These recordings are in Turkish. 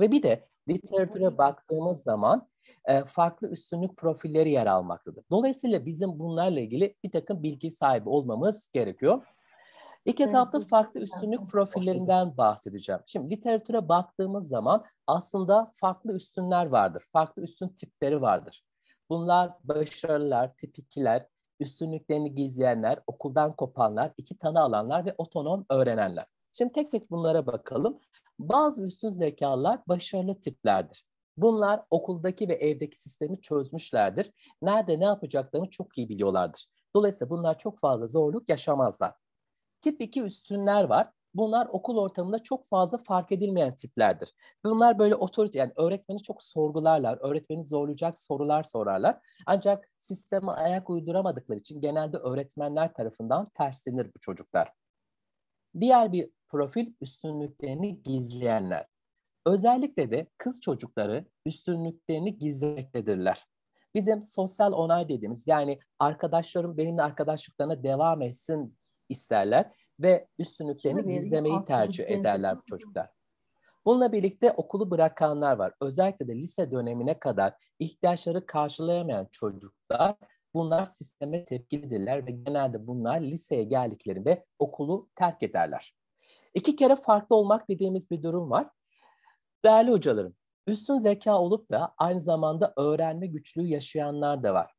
Ve bir de literatüre baktığımız zaman e, farklı üstünlük profilleri yer almaktadır. Dolayısıyla bizim bunlarla ilgili bir takım bilgi sahibi olmamız gerekiyor. İlk etapta farklı üstünlük profillerinden bahsedeceğim. Şimdi literatüre baktığımız zaman aslında farklı üstünler vardır. Farklı üstün tipleri vardır. Bunlar başarılılar, tipikiler, üstünlüklerini gizleyenler, okuldan kopanlar, iki tanı alanlar ve otonom öğrenenler. Şimdi tek tek bunlara bakalım. Bazı üstün zekalar başarılı tiplerdir. Bunlar okuldaki ve evdeki sistemi çözmüşlerdir. Nerede ne yapacaklarını çok iyi biliyorlardır. Dolayısıyla bunlar çok fazla zorluk yaşamazlar. Tip 2 üstünler var. Bunlar okul ortamında çok fazla fark edilmeyen tiplerdir. Bunlar böyle otorite yani öğretmeni çok sorgularlar, öğretmeni zorlayacak sorular sorarlar. Ancak sisteme ayak uyduramadıkları için genelde öğretmenler tarafından terslenir bu çocuklar. Diğer bir profil üstünlüklerini gizleyenler. Özellikle de kız çocukları üstünlüklerini gizlemektedirler. Bizim sosyal onay dediğimiz yani arkadaşlarım benimle arkadaşlıklarına devam etsin isterler ve üstünlüklerini Şimdi gizlemeyi tercih ederler bu çocuklar. Bununla birlikte okulu bırakanlar var. Özellikle de lise dönemine kadar ihtiyaçları karşılayamayan çocuklar bunlar sisteme tepkilidirler ve genelde bunlar liseye geldiklerinde okulu terk ederler. İki kere farklı olmak dediğimiz bir durum var. Değerli hocalarım, üstün zeka olup da aynı zamanda öğrenme güçlüğü yaşayanlar da var.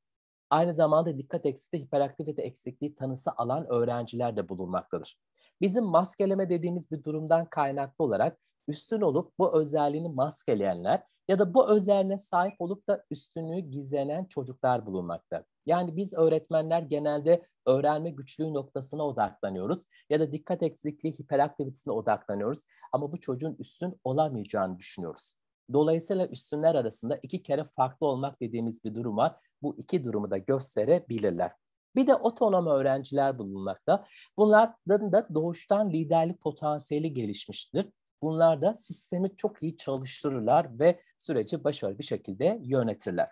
Aynı zamanda dikkat eksikliği, hiperaktivite eksikliği tanısı alan öğrenciler de bulunmaktadır. Bizim maskeleme dediğimiz bir durumdan kaynaklı olarak üstün olup bu özelliğini maskeleyenler ya da bu özelliğe sahip olup da üstünlüğü gizlenen çocuklar bulunmakta. Yani biz öğretmenler genelde öğrenme güçlüğü noktasına odaklanıyoruz ya da dikkat eksikliği hiperaktivitesine odaklanıyoruz ama bu çocuğun üstün olamayacağını düşünüyoruz. Dolayısıyla üstünler arasında iki kere farklı olmak dediğimiz bir durum var. Bu iki durumu da gösterebilirler. Bir de otonom öğrenciler bulunmakta. Bunların da doğuştan liderlik potansiyeli gelişmiştir. Bunlar da sistemi çok iyi çalıştırırlar ve süreci başarılı bir şekilde yönetirler.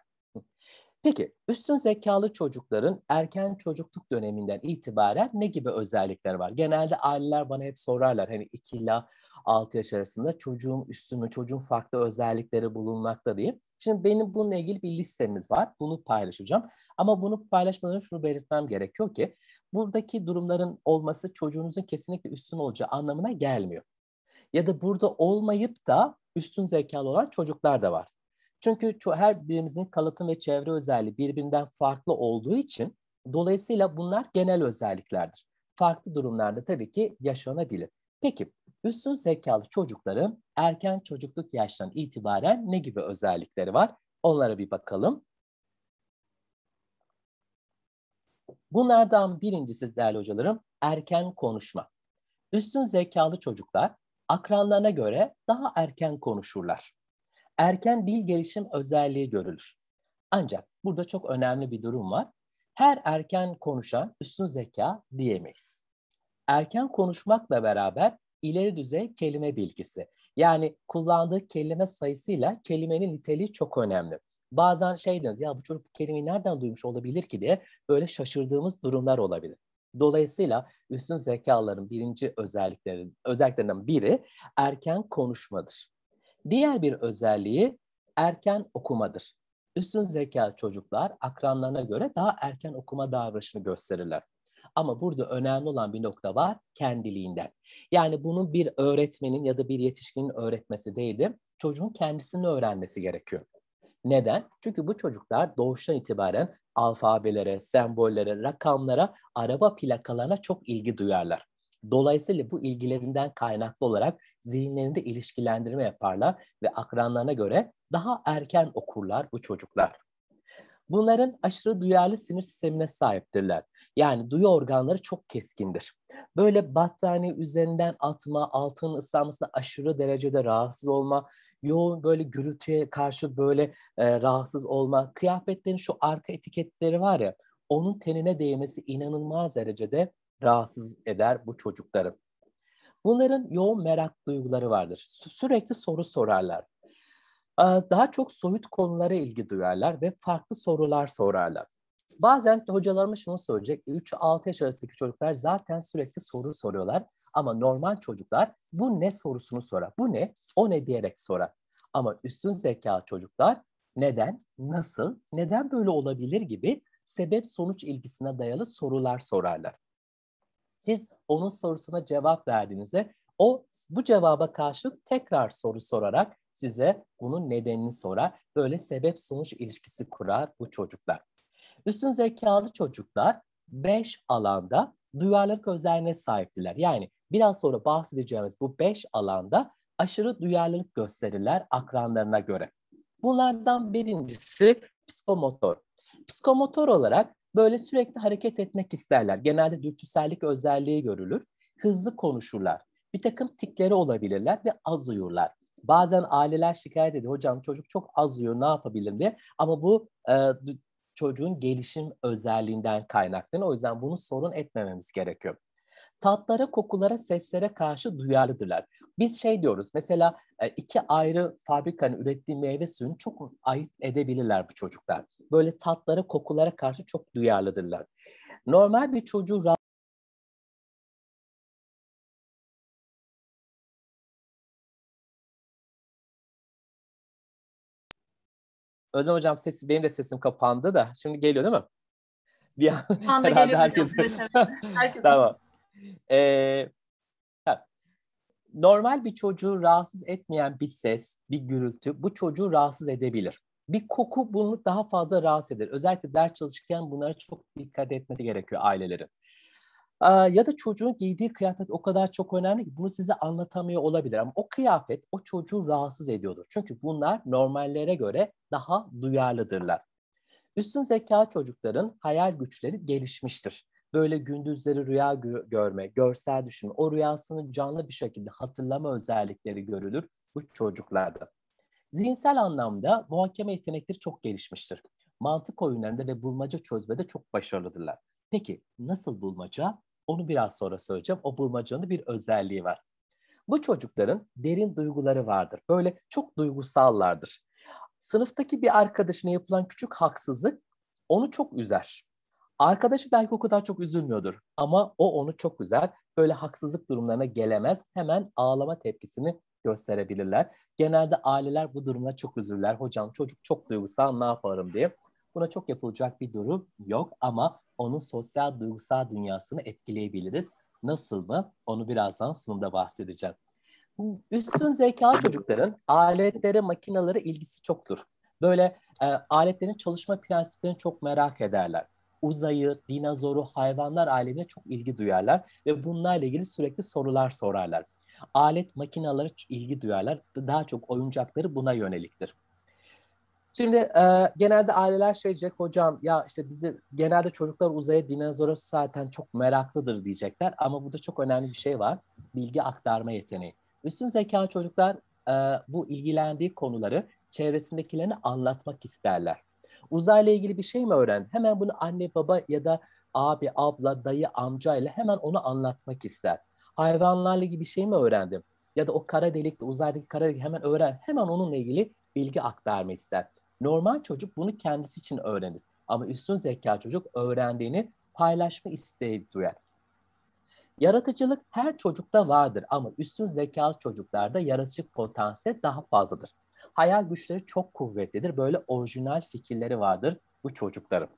Peki üstün zekalı çocukların erken çocukluk döneminden itibaren ne gibi özellikler var? Genelde aileler bana hep sorarlar hani 2 ila 6 yaş arasında çocuğun üstün çocuğun farklı özellikleri bulunmakta diye. Şimdi benim bununla ilgili bir listemiz var. Bunu paylaşacağım. Ama bunu paylaşmadan şunu belirtmem gerekiyor ki buradaki durumların olması çocuğunuzun kesinlikle üstün olacağı anlamına gelmiyor ya da burada olmayıp da üstün zekalı olan çocuklar da var. Çünkü her birimizin kalıtım ve çevre özelliği birbirinden farklı olduğu için dolayısıyla bunlar genel özelliklerdir. Farklı durumlarda tabii ki yaşanabilir. Peki üstün zekalı çocukların erken çocukluk yaştan itibaren ne gibi özellikleri var? Onlara bir bakalım. Bunlardan birincisi değerli hocalarım erken konuşma. Üstün zekalı çocuklar akranlarına göre daha erken konuşurlar. Erken dil gelişim özelliği görülür. Ancak burada çok önemli bir durum var. Her erken konuşan üstün zeka diyemeyiz. Erken konuşmakla beraber ileri düzey kelime bilgisi. Yani kullandığı kelime sayısıyla kelimenin niteliği çok önemli. Bazen şey diyoruz ya bu çocuk bu kelimeyi nereden duymuş olabilir ki diye böyle şaşırdığımız durumlar olabilir. Dolayısıyla üstün zekaların birinci özellikleri, özelliklerinden biri erken konuşmadır. Diğer bir özelliği erken okumadır. Üstün zeka çocuklar akranlarına göre daha erken okuma davranışını gösterirler. Ama burada önemli olan bir nokta var kendiliğinden. Yani bunun bir öğretmenin ya da bir yetişkinin öğretmesi değil de çocuğun kendisini öğrenmesi gerekiyor. Neden? Çünkü bu çocuklar doğuştan itibaren alfabelere, sembollere, rakamlara, araba plakalarına çok ilgi duyarlar. Dolayısıyla bu ilgilerinden kaynaklı olarak zihinlerinde ilişkilendirme yaparlar ve akranlarına göre daha erken okurlar bu çocuklar. Bunların aşırı duyarlı sinir sistemine sahiptirler. Yani duyu organları çok keskindir. Böyle battaniye üzerinden atma, altın ıslanmasına aşırı derecede rahatsız olma, yoğun böyle gürültüye karşı böyle e, rahatsız olma. Kıyafetlerin şu arka etiketleri var ya onun tenine değmesi inanılmaz derecede rahatsız eder bu çocukları. Bunların yoğun merak duyguları vardır. sürekli soru sorarlar. daha çok soyut konulara ilgi duyarlar ve farklı sorular sorarlar. Bazen hocalarımız şunu söyleyecek. 3-6 yaş arasındaki çocuklar zaten sürekli soru soruyorlar. Ama normal çocuklar bu ne sorusunu sorar. Bu ne? O ne diyerek sorar. Ama üstün zeka çocuklar neden, nasıl, neden böyle olabilir gibi sebep sonuç ilgisine dayalı sorular sorarlar. Siz onun sorusuna cevap verdiğinizde o bu cevaba karşılık tekrar soru sorarak size bunun nedenini sorar. Böyle sebep sonuç ilişkisi kurar bu çocuklar. Üstün zekalı çocuklar 5 alanda duyarlılık özelliğine sahiptiler. Yani biraz sonra bahsedeceğimiz bu 5 alanda aşırı duyarlılık gösterirler akranlarına göre. Bunlardan birincisi psikomotor. Psikomotor olarak böyle sürekli hareket etmek isterler. Genelde dürtüsellik özelliği görülür. Hızlı konuşurlar. Bir takım tikleri olabilirler ve az uyurlar. Bazen aileler şikayet ediyor. Hocam çocuk çok az uyuyor ne yapabilirim diye. Ama bu e, çocuğun gelişim özelliğinden kaynaklanıyor. O yüzden bunu sorun etmememiz gerekiyor. Tatlara, kokulara, seslere karşı duyarlıdırlar. Biz şey diyoruz mesela e, iki ayrı fabrikanın ürettiği meyve suyunu çok ayırt edebilirler bu çocuklar. Böyle tatlara, kokulara karşı çok duyarlıdırlar. Normal bir çocuğu Özlem hocam sesi benim de sesim kapandı da şimdi geliyor değil mi? Bir an herhalde herkes. herkes. tamam. Ee, ha. normal bir çocuğu rahatsız etmeyen bir ses, bir gürültü bu çocuğu rahatsız edebilir. Bir koku bunu daha fazla rahatsız eder. Özellikle ders çalışırken bunlara çok dikkat etmesi gerekiyor ailelerin ya da çocuğun giydiği kıyafet o kadar çok önemli ki bunu size anlatamıyor olabilir ama o kıyafet o çocuğu rahatsız ediyordur. Çünkü bunlar normallere göre daha duyarlıdırlar. Üstün zeka çocukların hayal güçleri gelişmiştir. Böyle gündüzleri rüya görme, görsel düşünme, o rüyasını canlı bir şekilde hatırlama özellikleri görülür bu çocuklarda. Zihinsel anlamda muhakeme yetenekleri çok gelişmiştir. Mantık oyunlarında ve bulmaca çözmede çok başarılıdırlar. Peki nasıl bulmaca? Onu biraz sonra söyleyeceğim. O bulmacanın bir özelliği var. Bu çocukların derin duyguları vardır. Böyle çok duygusallardır. Sınıftaki bir arkadaşına yapılan küçük haksızlık onu çok üzer. Arkadaşı belki o kadar çok üzülmüyordur ama o onu çok üzer. Böyle haksızlık durumlarına gelemez. Hemen ağlama tepkisini gösterebilirler. Genelde aileler bu durumda çok üzülürler. Hocam çocuk çok duygusal ne yaparım diye. Buna çok yapılacak bir durum yok ama onun sosyal duygusal dünyasını etkileyebiliriz. Nasıl mı? Onu birazdan sunumda bahsedeceğim. Üstün zeka çocukların aletlere, makinalara ilgisi çoktur. Böyle e, aletlerin çalışma prensiplerini çok merak ederler. Uzayı, dinozoru, hayvanlar alemine çok ilgi duyarlar ve bunlarla ilgili sürekli sorular sorarlar. Alet makinalara ilgi duyarlar. Daha çok oyuncakları buna yöneliktir. Şimdi e, genelde aileler şey diyecek hocam ya işte bizi genelde çocuklar uzaya dinozora zaten çok meraklıdır diyecekler. Ama burada çok önemli bir şey var. Bilgi aktarma yeteneği. Üstün zekalı çocuklar e, bu ilgilendiği konuları çevresindekilerini anlatmak isterler. Uzayla ilgili bir şey mi öğrendi? Hemen bunu anne baba ya da abi abla dayı amca ile hemen onu anlatmak ister. Hayvanlarla ilgili bir şey mi öğrendim? Ya da o kara delikte uzaydaki kara delik hemen öğren. Hemen onunla ilgili bilgi aktarma ister. Normal çocuk bunu kendisi için öğrenir. Ama üstün zeka çocuk öğrendiğini paylaşma isteği duyar. Yaratıcılık her çocukta vardır ama üstün zekalı çocuklarda yaratıcı potansiyel daha fazladır. Hayal güçleri çok kuvvetlidir. Böyle orijinal fikirleri vardır bu çocukların.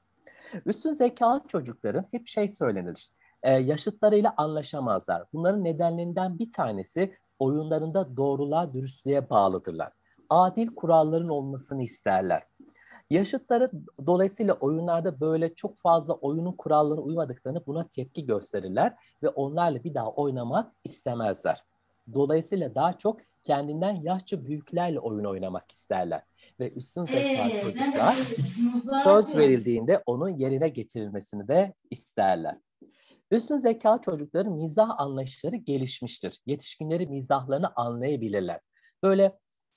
Üstün zekalı çocukların hep şey söylenir. E, yaşıtlarıyla anlaşamazlar. Bunların nedenlerinden bir tanesi oyunlarında doğruluğa, dürüstlüğe bağlıdırlar adil kuralların olmasını isterler. Yaşıtları dolayısıyla oyunlarda böyle çok fazla oyunun kurallarına uymadıklarını buna tepki gösterirler ve onlarla bir daha oynamak istemezler. Dolayısıyla daha çok kendinden yaşça büyüklerle oyun oynamak isterler. Ve üstün zekalı ee, çocuklar söz verildiğinde onun yerine getirilmesini de isterler. Üstün zekalı çocukların mizah anlayışları gelişmiştir. Yetişkinleri mizahlarını anlayabilirler. Böyle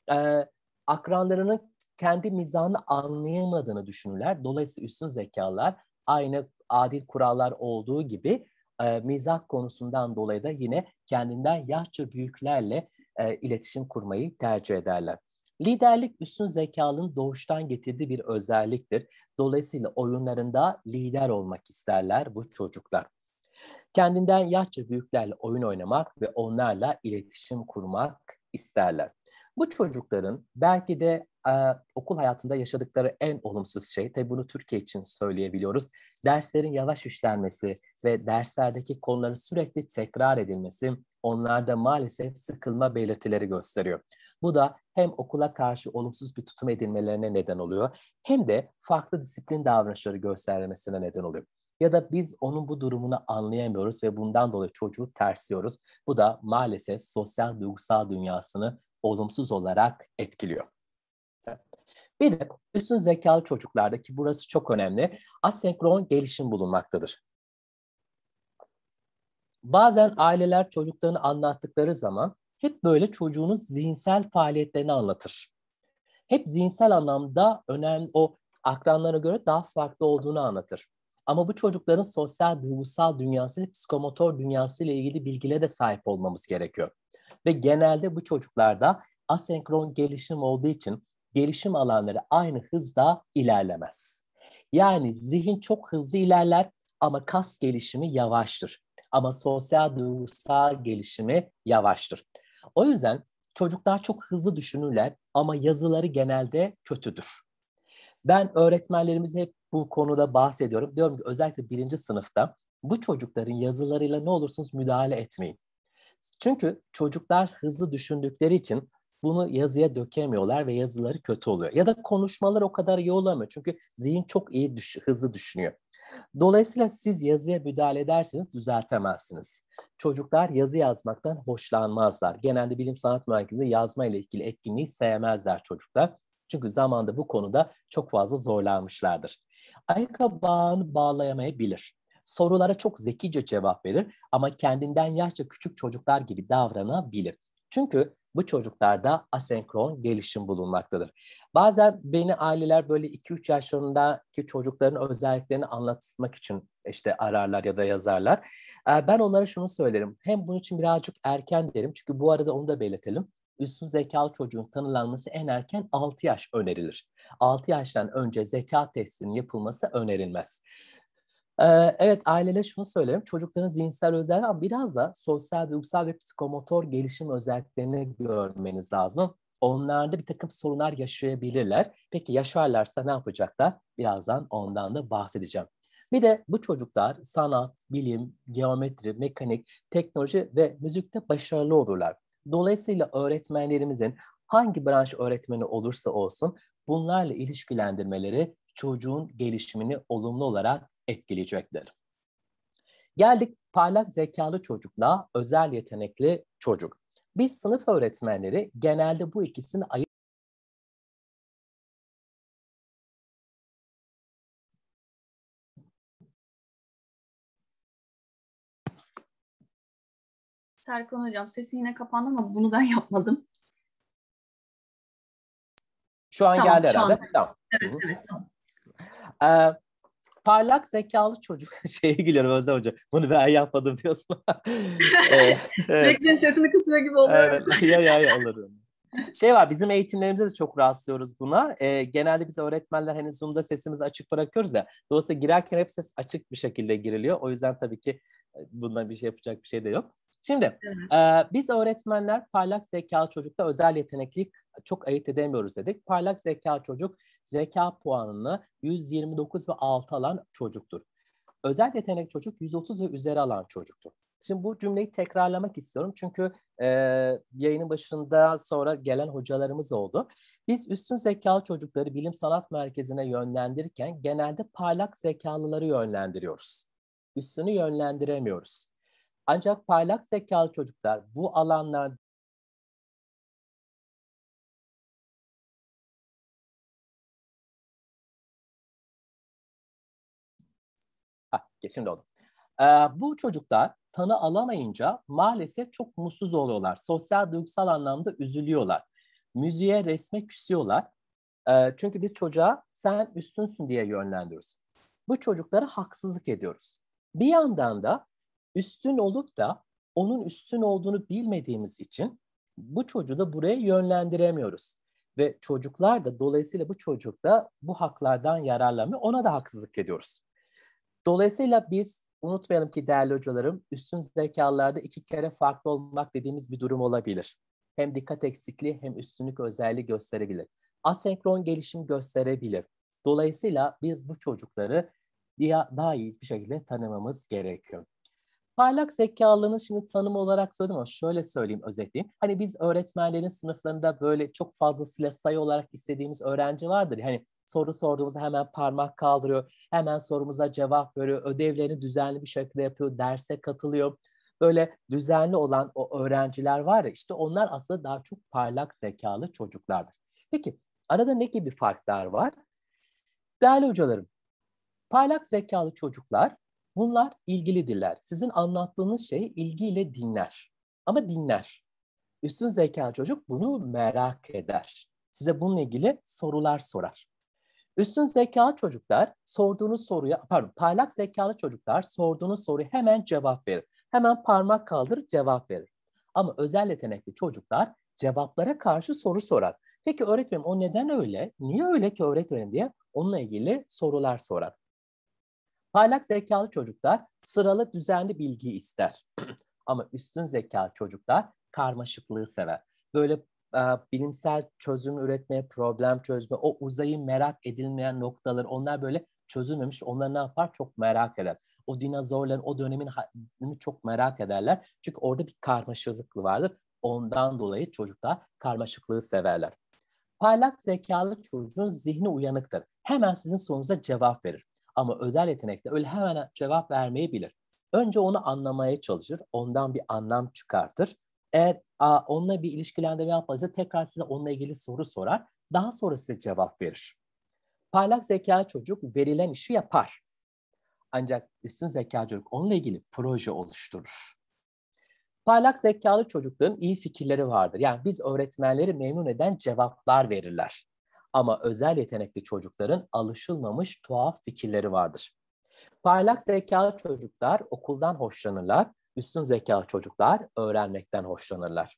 e, akranlarının kendi mizahını anlayamadığını düşünürler. Dolayısıyla üstün zekalar aynı adil kurallar olduğu gibi e, mizah konusundan dolayı da yine kendinden yaşça büyüklerle e, iletişim kurmayı tercih ederler. Liderlik üstün zekalının doğuştan getirdiği bir özelliktir. Dolayısıyla oyunlarında lider olmak isterler bu çocuklar. Kendinden yaşça büyüklerle oyun oynamak ve onlarla iletişim kurmak isterler. Bu çocukların belki de e, okul hayatında yaşadıkları en olumsuz şey, tabi bunu Türkiye için söyleyebiliyoruz, derslerin yavaş işlenmesi ve derslerdeki konuların sürekli tekrar edilmesi onlarda maalesef sıkılma belirtileri gösteriyor. Bu da hem okula karşı olumsuz bir tutum edinmelerine neden oluyor hem de farklı disiplin davranışları göstermesine neden oluyor. Ya da biz onun bu durumunu anlayamıyoruz ve bundan dolayı çocuğu tersliyoruz. Bu da maalesef sosyal duygusal dünyasını olumsuz olarak etkiliyor. Bir de üstün zekalı çocuklardaki burası çok önemli. Asenkron gelişim bulunmaktadır. Bazen aileler çocuklarını anlattıkları zaman hep böyle çocuğunuz zihinsel faaliyetlerini anlatır. Hep zihinsel anlamda önemli o akranlara göre daha farklı olduğunu anlatır. Ama bu çocukların sosyal, duygusal dünyası, psikomotor dünyası ile ilgili bilgile de sahip olmamız gerekiyor. Ve genelde bu çocuklarda asenkron gelişim olduğu için gelişim alanları aynı hızda ilerlemez. Yani zihin çok hızlı ilerler ama kas gelişimi yavaştır. Ama sosyal duygusal gelişimi yavaştır. O yüzden çocuklar çok hızlı düşünürler ama yazıları genelde kötüdür. Ben öğretmenlerimiz hep bu konuda bahsediyorum. Diyorum ki özellikle birinci sınıfta bu çocukların yazılarıyla ne olursunuz müdahale etmeyin. Çünkü çocuklar hızlı düşündükleri için bunu yazıya dökemiyorlar ve yazıları kötü oluyor. Ya da konuşmalar o kadar iyi olamıyor. Çünkü zihin çok iyi düş hızlı düşünüyor. Dolayısıyla siz yazıya müdahale ederseniz düzeltemezsiniz. Çocuklar yazı yazmaktan hoşlanmazlar. Genelde bilim sanat merkezinde yazma ile ilgili etkinliği sevmezler çocuklar. Çünkü zamanda bu konuda çok fazla zorlanmışlardır. Ayakkabı bağını bağlayamayabilir. Sorulara çok zekice cevap verir ama kendinden yaşça küçük çocuklar gibi davranabilir. Çünkü bu çocuklarda asenkron gelişim bulunmaktadır. Bazen beni aileler böyle 2-3 yaşlarındaki çocukların özelliklerini anlatmak için işte ararlar ya da yazarlar. Ben onlara şunu söylerim. Hem bunun için birazcık erken derim. Çünkü bu arada onu da belirtelim. Üstün zekalı çocuğun tanılanması en erken 6 yaş önerilir. 6 yaştan önce zeka testinin yapılması önerilmez. Evet ailele şunu söyleyeyim Çocukların zihinsel özellikleri ama biraz da sosyal, duygusal ve psikomotor gelişim özelliklerini görmeniz lazım. Onlarda bir takım sorunlar yaşayabilirler. Peki yaşarlarsa ne yapacaklar? Birazdan ondan da bahsedeceğim. Bir de bu çocuklar sanat, bilim, geometri, mekanik, teknoloji ve müzikte başarılı olurlar. Dolayısıyla öğretmenlerimizin hangi branş öğretmeni olursa olsun bunlarla ilişkilendirmeleri çocuğun gelişimini olumlu olarak etkileyecekler. Geldik parlak zekalı çocukla özel yetenekli çocuk. Biz sınıf öğretmenleri genelde bu ikisini ayırt Serkan Hocam sesi yine kapandı ama bunu ben yapmadım. Şu an tamam, geldi herhalde. Tamam. Evet, evet, tamam. Ee, parlak zekalı çocuk şeye gülüyorum Özlem Hoca. Bunu ben yapmadım diyorsun. Ee, evet. sesini kısıyor gibi oluyor. Evet. ya ya ya olurum. Şey var bizim eğitimlerimizde de çok rastlıyoruz buna. Ee, genelde biz öğretmenler henüz hani Zoom'da sesimizi açık bırakıyoruz ya. Dolayısıyla girerken hep ses açık bir şekilde giriliyor. O yüzden tabii ki e, bundan bir şey yapacak bir şey de yok. Şimdi evet. e, biz öğretmenler parlak zekalı çocukta özel yeteneklilik çok ayırt edemiyoruz dedik. Parlak zekalı çocuk zeka puanını 129 ve 6 alan çocuktur. Özel yetenek çocuk 130 ve üzeri alan çocuktur. Şimdi bu cümleyi tekrarlamak istiyorum çünkü e, yayının başında sonra gelen hocalarımız oldu. Biz üstün zekalı çocukları bilim sanat merkezine yönlendirirken genelde parlak zekalıları yönlendiriyoruz. Üstünü yönlendiremiyoruz. Ancak parlak zekalı çocuklar bu alanlar Ha, şimdi oldu. Ee, bu çocuklar tanı alamayınca maalesef çok mutsuz oluyorlar. Sosyal duygusal anlamda üzülüyorlar. Müziğe, resme küsüyorlar. Ee, çünkü biz çocuğa sen üstünsün diye yönlendiriyoruz. Bu çocuklara haksızlık ediyoruz. Bir yandan da üstün olup da onun üstün olduğunu bilmediğimiz için bu çocuğu da buraya yönlendiremiyoruz. Ve çocuklar da dolayısıyla bu çocuk da bu haklardan yararlanmıyor. Ona da haksızlık ediyoruz. Dolayısıyla biz unutmayalım ki değerli hocalarım üstün zekalarda iki kere farklı olmak dediğimiz bir durum olabilir. Hem dikkat eksikliği hem üstünlük özelliği gösterebilir. Asenkron gelişim gösterebilir. Dolayısıyla biz bu çocukları daha iyi bir şekilde tanımamız gerekiyor. Parlak zekalının şimdi tanımı olarak söyledim ama şöyle söyleyeyim özetleyeyim. Hani biz öğretmenlerin sınıflarında böyle çok fazlasıyla sayı olarak istediğimiz öğrenci vardır. Hani soru sorduğumuzda hemen parmak kaldırıyor, hemen sorumuza cevap veriyor, ödevlerini düzenli bir şekilde yapıyor, derse katılıyor. Böyle düzenli olan o öğrenciler var ya işte onlar aslında daha çok parlak zekalı çocuklardır. Peki arada ne gibi farklar var? Değerli hocalarım, parlak zekalı çocuklar Bunlar ilgilidirler. Sizin anlattığınız şey ilgiyle dinler. Ama dinler. Üstün zekalı çocuk bunu merak eder. Size bununla ilgili sorular sorar. Üstün zekalı çocuklar sorduğunuz soruya, pardon parlak zekalı çocuklar sorduğunuz soruyu hemen cevap verir. Hemen parmak kaldırır cevap verir. Ama özel yetenekli çocuklar cevaplara karşı soru sorar. Peki öğretmenim o neden öyle? Niye öyle ki öğretmenim diye onunla ilgili sorular sorar. Parlak zekalı çocuklar sıralı düzenli bilgiyi ister. Ama üstün zekalı çocuklar karmaşıklığı sever. Böyle e, bilimsel çözüm üretmeye, problem çözme, o uzayı merak edilmeyen noktalar onlar böyle çözülmemiş. Onlar ne yapar? Çok merak eder. O dinozorların o dönemin çok merak ederler. Çünkü orada bir karmaşıklık vardır. Ondan dolayı çocuklar karmaşıklığı severler. Parlak zekalı çocuğun zihni uyanıktır. Hemen sizin sorunuza cevap verir. Ama özel yetenekte öyle hemen cevap vermeyebilir. Önce onu anlamaya çalışır, ondan bir anlam çıkartır. Eğer a, onunla bir ilişkilendirme yapmadıysa tekrar size onunla ilgili soru sorar. Daha sonra size cevap verir. Parlak zekalı çocuk verilen işi yapar. Ancak üstün zekalı çocuk onunla ilgili proje oluşturur. Parlak zekalı çocukların iyi fikirleri vardır. Yani biz öğretmenleri memnun eden cevaplar verirler. Ama özel yetenekli çocukların alışılmamış tuhaf fikirleri vardır. Parlak zekalı çocuklar okuldan hoşlanırlar, üstün zekalı çocuklar öğrenmekten hoşlanırlar.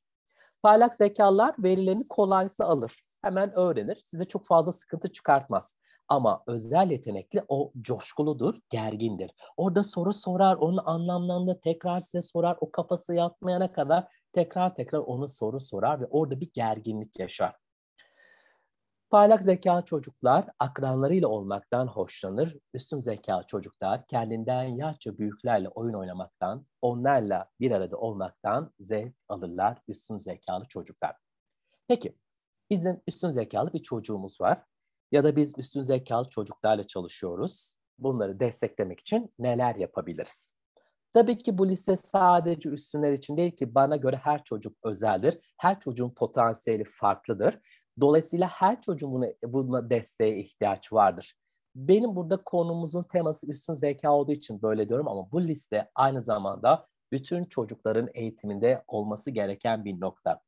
Parlak zekalar verilerini kolaysa alır, hemen öğrenir, size çok fazla sıkıntı çıkartmaz. Ama özel yetenekli o coşkuludur, gergindir. Orada soru sorar, onu anlamlandı, tekrar size sorar, o kafası yatmayana kadar tekrar tekrar onu soru sorar ve orada bir gerginlik yaşar. Parlak zeka çocuklar akranlarıyla olmaktan hoşlanır. Üstün zeka çocuklar kendinden yaşça büyüklerle oyun oynamaktan, onlarla bir arada olmaktan zevk alırlar üstün zekalı çocuklar. Peki bizim üstün zekalı bir çocuğumuz var ya da biz üstün zekalı çocuklarla çalışıyoruz. Bunları desteklemek için neler yapabiliriz? Tabii ki bu liste sadece üstünler için değil ki bana göre her çocuk özeldir. Her çocuğun potansiyeli farklıdır. Dolayısıyla her çocuğun buna, buna desteğe ihtiyaç vardır. Benim burada konumuzun teması üstün zeka olduğu için böyle diyorum ama bu liste aynı zamanda bütün çocukların eğitiminde olması gereken bir nokta.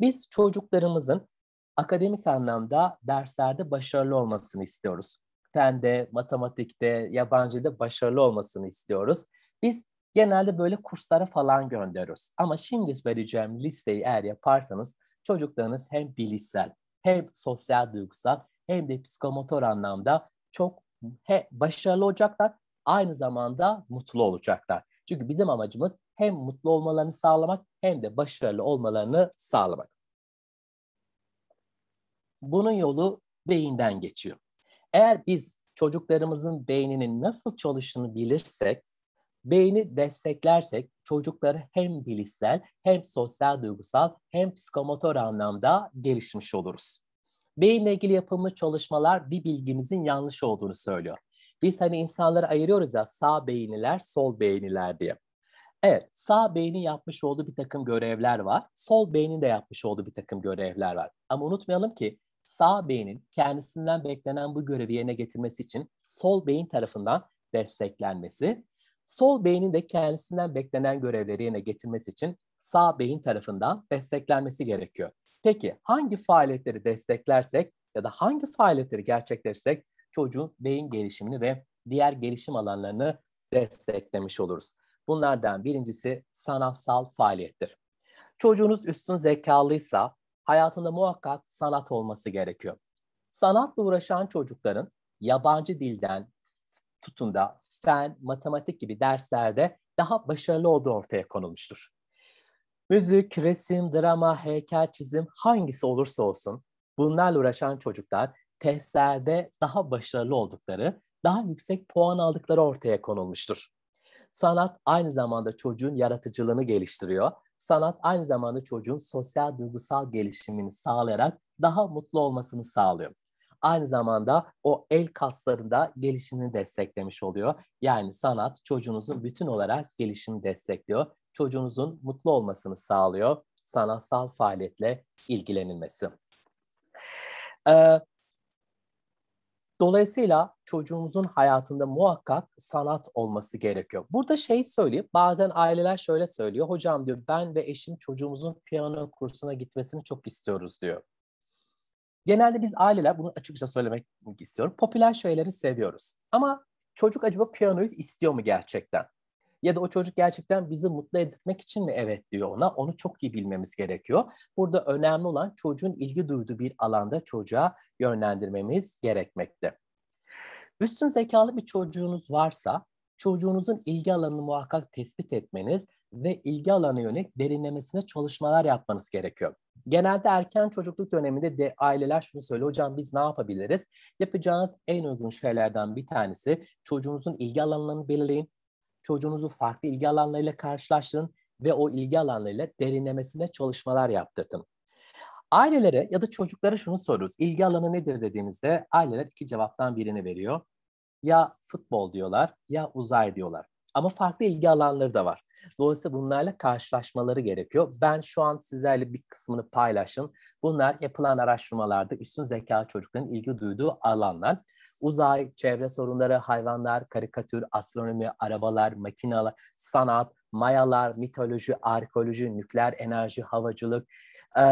Biz çocuklarımızın akademik anlamda derslerde başarılı olmasını istiyoruz. Fende, matematikte, yabancıda başarılı olmasını istiyoruz. Biz genelde böyle kurslara falan gönderiyoruz. Ama şimdi vereceğim listeyi eğer yaparsanız çocuklarınız hem bilişsel hem sosyal duygusal hem de psikomotor anlamda çok he, başarılı olacaklar. Aynı zamanda mutlu olacaklar. Çünkü bizim amacımız hem mutlu olmalarını sağlamak hem de başarılı olmalarını sağlamak. Bunun yolu beyinden geçiyor. Eğer biz çocuklarımızın beyninin nasıl çalıştığını bilirsek beyni desteklersek çocukları hem bilişsel hem sosyal duygusal hem psikomotor anlamda gelişmiş oluruz. Beyinle ilgili yapılmış çalışmalar bir bilgimizin yanlış olduğunu söylüyor. Biz hani insanları ayırıyoruz ya sağ beyniler, sol beyniler diye. Evet, sağ beynin yapmış olduğu bir takım görevler var. Sol beynin de yapmış olduğu bir takım görevler var. Ama unutmayalım ki sağ beynin kendisinden beklenen bu görevi yerine getirmesi için sol beyin tarafından desteklenmesi, sol beynin de kendisinden beklenen görevleri yerine getirmesi için sağ beyin tarafından desteklenmesi gerekiyor. Peki hangi faaliyetleri desteklersek ya da hangi faaliyetleri gerçekleştirsek çocuğun beyin gelişimini ve diğer gelişim alanlarını desteklemiş oluruz. Bunlardan birincisi sanatsal faaliyettir. Çocuğunuz üstün zekalıysa hayatında muhakkak sanat olması gerekiyor. Sanatla uğraşan çocukların yabancı dilden tutunda fen, matematik gibi derslerde daha başarılı olduğu ortaya konulmuştur. Müzik, resim, drama, heykel, çizim hangisi olursa olsun bunlarla uğraşan çocuklar testlerde daha başarılı oldukları, daha yüksek puan aldıkları ortaya konulmuştur. Sanat aynı zamanda çocuğun yaratıcılığını geliştiriyor. Sanat aynı zamanda çocuğun sosyal duygusal gelişimini sağlayarak daha mutlu olmasını sağlıyor aynı zamanda o el kaslarında gelişimini desteklemiş oluyor. Yani sanat çocuğunuzun bütün olarak gelişimi destekliyor. Çocuğunuzun mutlu olmasını sağlıyor sanatsal faaliyetle ilgilenilmesi. Ee, Dolayısıyla çocuğumuzun hayatında muhakkak sanat olması gerekiyor. Burada şey söyleyeyim, bazen aileler şöyle söylüyor. Hocam diyor ben ve eşim çocuğumuzun piyano kursuna gitmesini çok istiyoruz diyor. Genelde biz aileler, bunu açıkça söylemek istiyorum, popüler şeyleri seviyoruz. Ama çocuk acaba piyanoyu istiyor mu gerçekten? Ya da o çocuk gerçekten bizi mutlu etmek için mi evet diyor ona? Onu çok iyi bilmemiz gerekiyor. Burada önemli olan çocuğun ilgi duyduğu bir alanda çocuğa yönlendirmemiz gerekmekte. Üstün zekalı bir çocuğunuz varsa çocuğunuzun ilgi alanını muhakkak tespit etmeniz ve ilgi alanı yönelik derinlemesine çalışmalar yapmanız gerekiyor. Genelde erken çocukluk döneminde de aileler şunu söylüyor hocam biz ne yapabiliriz? Yapacağınız en uygun şeylerden bir tanesi çocuğunuzun ilgi alanlarını belirleyin. Çocuğunuzu farklı ilgi alanlarıyla karşılaştırın ve o ilgi alanlarıyla derinlemesine çalışmalar yaptırın. Ailelere ya da çocuklara şunu soruyoruz. ilgi alanı nedir dediğimizde aileler iki cevaptan birini veriyor. Ya futbol diyorlar ya uzay diyorlar. Ama farklı ilgi alanları da var. Dolayısıyla bunlarla karşılaşmaları gerekiyor. Ben şu an sizlerle bir kısmını paylaşın. Bunlar yapılan araştırmalarda üstün zeka çocukların ilgi duyduğu alanlar. Uzay, çevre sorunları, hayvanlar, karikatür, astronomi, arabalar, makineler, sanat, mayalar, mitoloji, arkeoloji, nükleer enerji, havacılık, e,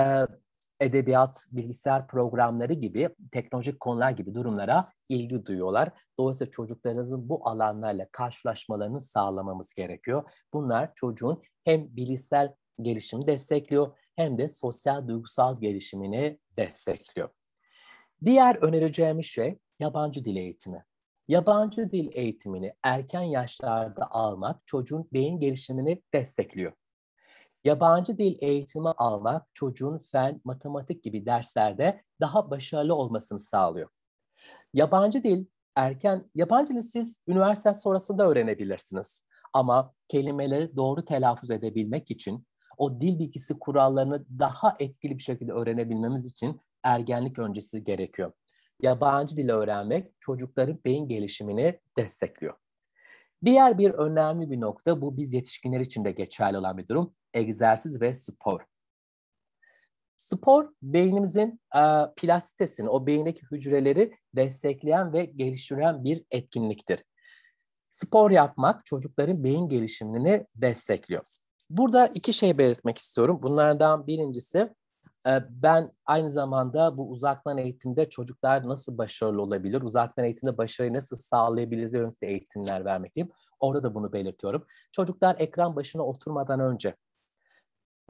edebiyat, bilgisayar programları gibi teknolojik konular gibi durumlara ilgi duyuyorlar. Dolayısıyla çocuklarınızın bu alanlarla karşılaşmalarını sağlamamız gerekiyor. Bunlar çocuğun hem bilişsel gelişimi destekliyor hem de sosyal duygusal gelişimini destekliyor. Diğer önereceğimiz şey yabancı dil eğitimi. Yabancı dil eğitimini erken yaşlarda almak çocuğun beyin gelişimini destekliyor. Yabancı dil eğitimi almak çocuğun fen, matematik gibi derslerde daha başarılı olmasını sağlıyor. Yabancı dil erken, yabancı dil siz üniversite sonrasında öğrenebilirsiniz. Ama kelimeleri doğru telaffuz edebilmek için o dil bilgisi kurallarını daha etkili bir şekilde öğrenebilmemiz için ergenlik öncesi gerekiyor. Yabancı dil öğrenmek çocukların beyin gelişimini destekliyor. Diğer bir önemli bir nokta bu biz yetişkinler için de geçerli olan bir durum egzersiz ve spor. Spor beynimizin e, plastitesini, o beyindeki hücreleri destekleyen ve geliştiren bir etkinliktir. Spor yapmak çocukların beyin gelişimini destekliyor. Burada iki şey belirtmek istiyorum. Bunlardan birincisi e, ben aynı zamanda bu uzaktan eğitimde çocuklar nasıl başarılı olabilir, uzaktan eğitimde başarıyı nasıl sağlayabiliriz yönünde eğitimler vermekteyim. Orada da bunu belirtiyorum. Çocuklar ekran başına oturmadan önce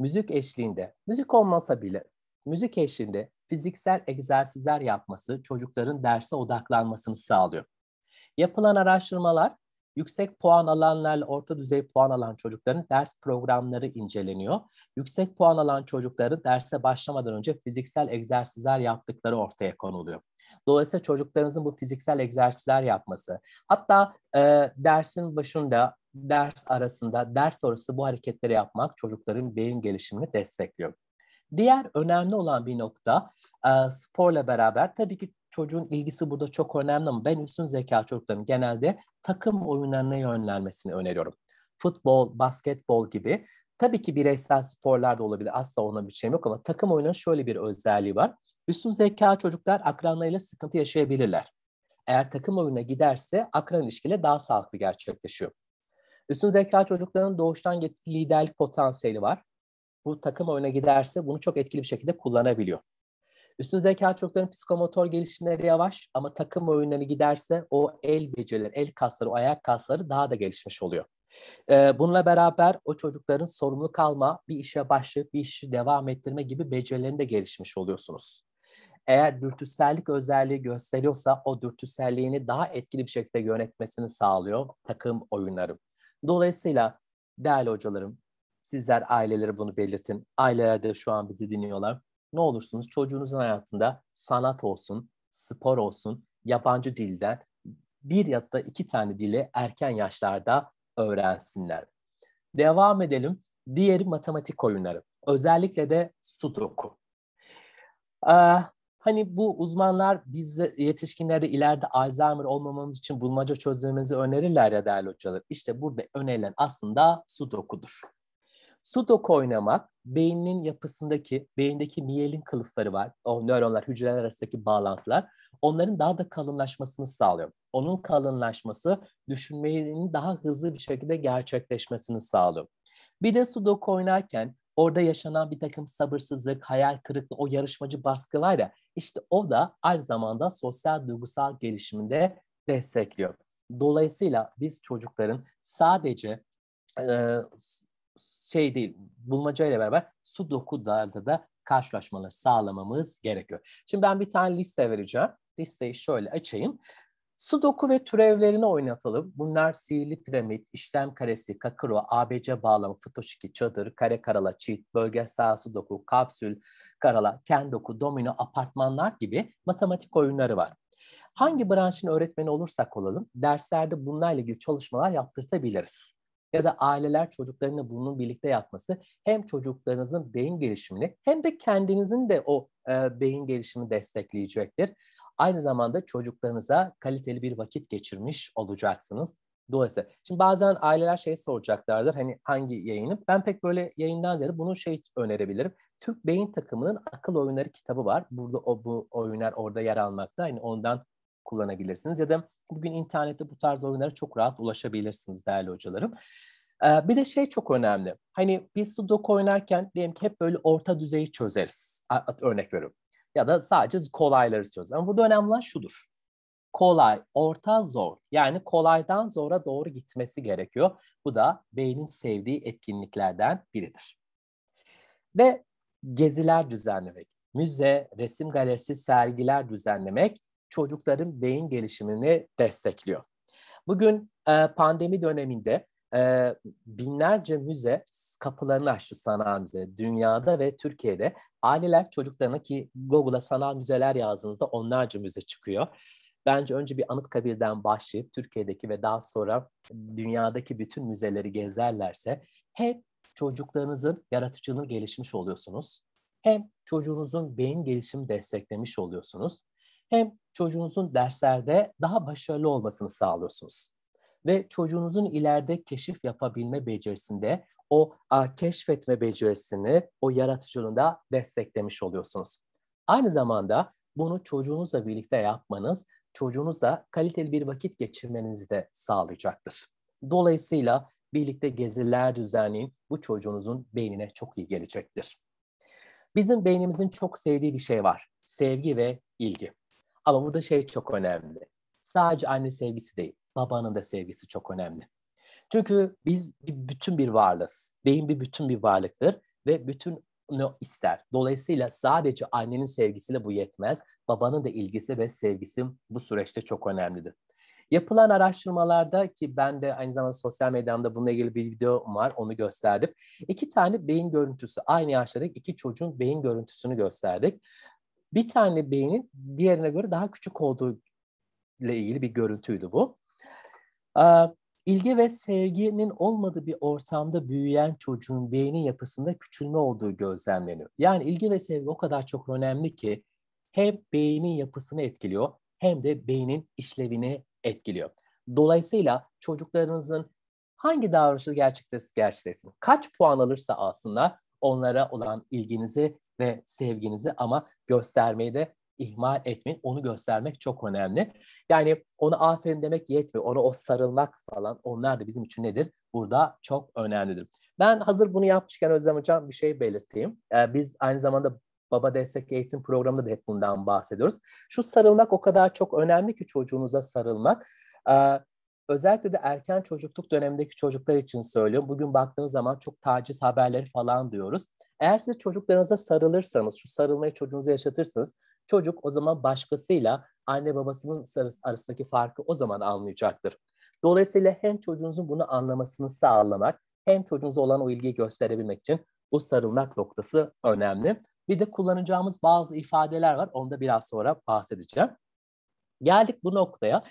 müzik eşliğinde, müzik olmasa bile müzik eşliğinde fiziksel egzersizler yapması çocukların derse odaklanmasını sağlıyor. Yapılan araştırmalar yüksek puan alanlarla orta düzey puan alan çocukların ders programları inceleniyor. Yüksek puan alan çocukların derse başlamadan önce fiziksel egzersizler yaptıkları ortaya konuluyor. Dolayısıyla çocuklarınızın bu fiziksel egzersizler yapması. Hatta e, dersin başında, ders arasında, ders sonrası bu hareketleri yapmak çocukların beyin gelişimini destekliyor. Diğer önemli olan bir nokta e, sporla beraber tabii ki çocuğun ilgisi burada çok önemli ama ben üstün zeka çocukların genelde takım oyunlarına yönlenmesini öneriyorum. Futbol, basketbol gibi Tabii ki bireysel sporlarda olabilir. Asla ona bir şey yok ama takım oyunun şöyle bir özelliği var. Üstün zeka çocuklar akranlarıyla sıkıntı yaşayabilirler. Eğer takım oyununa giderse akran ilişkileri daha sağlıklı gerçekleşiyor. Üstün zeka çocukların doğuştan getirdiği liderlik potansiyeli var. Bu takım oyuna giderse bunu çok etkili bir şekilde kullanabiliyor. Üstün zeka çocukların psikomotor gelişimleri yavaş ama takım oyunları giderse o el becerileri, el kasları, o ayak kasları daha da gelişmiş oluyor. E, bununla beraber o çocukların sorumlu kalma, bir işe başlayıp bir işi devam ettirme gibi becerilerini de gelişmiş oluyorsunuz. Eğer dürtüsellik özelliği gösteriyorsa o dürtüselliğini daha etkili bir şekilde yönetmesini sağlıyor takım oyunları. Dolayısıyla değerli hocalarım, sizler ailelere bunu belirtin. Aileler de şu an bizi dinliyorlar. Ne olursunuz çocuğunuzun hayatında sanat olsun, spor olsun, yabancı dilden bir ya da iki tane dili erken yaşlarda öğrensinler. Devam edelim. Diğer matematik oyunları. Özellikle de sudoku. Ee, hani bu uzmanlar biz yetişkinlere ileride Alzheimer olmamamız için bulmaca çözmemizi önerirler ya değerli hocalar. İşte burada önerilen aslında sudokudur. Sudok oynamak beynin yapısındaki, beyindeki miyelin kılıfları var. O nöronlar, hücreler arasındaki bağlantılar. Onların daha da kalınlaşmasını sağlıyor. Onun kalınlaşması düşünmenin daha hızlı bir şekilde gerçekleşmesini sağlıyor. Bir de sudoku oynarken orada yaşanan bir takım sabırsızlık, hayal kırıklığı, o yarışmacı baskı var ya işte o da aynı zamanda sosyal duygusal gelişiminde destekliyor. Dolayısıyla biz çocukların sadece e, şey değil, bulmaca ile beraber sudokularda da karşılaşmaları sağlamamız gerekiyor. Şimdi ben bir tane liste vereceğim. Listeyi şöyle açayım. Sudoku ve türevlerini oynatalım. Bunlar sihirli piramit, işlem karesi, kakuro, ABC bağlamı, futoşiki, çadır, kare karala, çift, bölgesel sudoku, kapsül, karala, kendoku, domino, apartmanlar gibi matematik oyunları var. Hangi branşın öğretmeni olursak olalım derslerde bunlarla ilgili çalışmalar yaptırtabiliriz ya da aileler çocuklarına bunun birlikte yapması hem çocuklarınızın beyin gelişimini hem de kendinizin de o e, beyin gelişimi destekleyecektir. Aynı zamanda çocuklarınıza kaliteli bir vakit geçirmiş olacaksınız. Dolayısıyla şimdi bazen aileler şey soracaklardır hani hangi yayını ben pek böyle yayından ziyade bunu şey önerebilirim. Türk Beyin Takımı'nın akıl oyunları kitabı var. Burada o bu oyunlar orada yer almakta. Hani ondan kullanabilirsiniz. Ya da bugün internette bu tarz oyunlara çok rahat ulaşabilirsiniz değerli hocalarım. Ee, bir de şey çok önemli. Hani biz sudoku oynarken diyelim ki hep böyle orta düzeyi çözeriz. Örnek veriyorum. Ya da sadece kolayları çözeriz. Ama burada önemli olan şudur. Kolay, orta, zor. Yani kolaydan zora doğru gitmesi gerekiyor. Bu da beynin sevdiği etkinliklerden biridir. Ve geziler düzenlemek, müze, resim galerisi, sergiler düzenlemek çocukların beyin gelişimini destekliyor. Bugün e, pandemi döneminde e, binlerce müze kapılarını açtı sanal müze. Dünyada ve Türkiye'de aileler çocuklarına ki Google'a sanal müzeler yazdığınızda onlarca müze çıkıyor. Bence önce bir Anıtkabir'den başlayıp Türkiye'deki ve daha sonra dünyadaki bütün müzeleri gezerlerse hep çocuklarınızın yaratıcılığını gelişmiş oluyorsunuz. Hem çocuğunuzun beyin gelişimi desteklemiş oluyorsunuz hem çocuğunuzun derslerde daha başarılı olmasını sağlıyorsunuz. Ve çocuğunuzun ileride keşif yapabilme becerisinde, o a, keşfetme becerisini, o yaratıcılığında desteklemiş oluyorsunuz. Aynı zamanda bunu çocuğunuzla birlikte yapmanız, çocuğunuzla kaliteli bir vakit geçirmenizi de sağlayacaktır. Dolayısıyla birlikte geziler düzenleyin. Bu çocuğunuzun beynine çok iyi gelecektir. Bizim beynimizin çok sevdiği bir şey var. Sevgi ve ilgi. Ama burada şey çok önemli. Sadece anne sevgisi değil, babanın da sevgisi çok önemli. Çünkü biz bir bütün bir varlığız. Beyin bir bütün bir varlıktır ve bütün ne ister. Dolayısıyla sadece annenin sevgisiyle bu yetmez. Babanın da ilgisi ve sevgisi bu süreçte çok önemlidir. Yapılan araştırmalarda ki ben de aynı zamanda sosyal medyamda bununla ilgili bir video var onu gösterdim. İki tane beyin görüntüsü aynı yaşlarda iki çocuğun beyin görüntüsünü gösterdik bir tane beynin diğerine göre daha küçük olduğu ile ilgili bir görüntüydü bu. Ee, ilgi ve sevginin olmadığı bir ortamda büyüyen çocuğun beynin yapısında küçülme olduğu gözlemleniyor. Yani ilgi ve sevgi o kadar çok önemli ki hem beynin yapısını etkiliyor hem de beynin işlevini etkiliyor. Dolayısıyla çocuklarınızın hangi davranışı gerçekleştirsin, kaç puan alırsa aslında onlara olan ilginizi ve sevginizi ama göstermeyi de ihmal etmeyin. Onu göstermek çok önemli. Yani ona aferin demek yetmiyor. Ona o sarılmak falan onlar da bizim için nedir? Burada çok önemlidir. Ben hazır bunu yapmışken Özlem Hocam bir şey belirteyim. Ee, biz aynı zamanda Baba Destek Eğitim Programı'nda da hep bundan bahsediyoruz. Şu sarılmak o kadar çok önemli ki çocuğunuza sarılmak. Ee, özellikle de erken çocukluk dönemindeki çocuklar için söylüyorum. Bugün baktığınız zaman çok taciz haberleri falan diyoruz. Eğer siz çocuklarınıza sarılırsanız, şu sarılmayı çocuğunuza yaşatırsanız çocuk o zaman başkasıyla anne babasının arasındaki farkı o zaman anlayacaktır. Dolayısıyla hem çocuğunuzun bunu anlamasını sağlamak hem çocuğunuza olan o ilgiyi gösterebilmek için bu sarılmak noktası önemli. Bir de kullanacağımız bazı ifadeler var. Onu da biraz sonra bahsedeceğim. Geldik bu noktaya.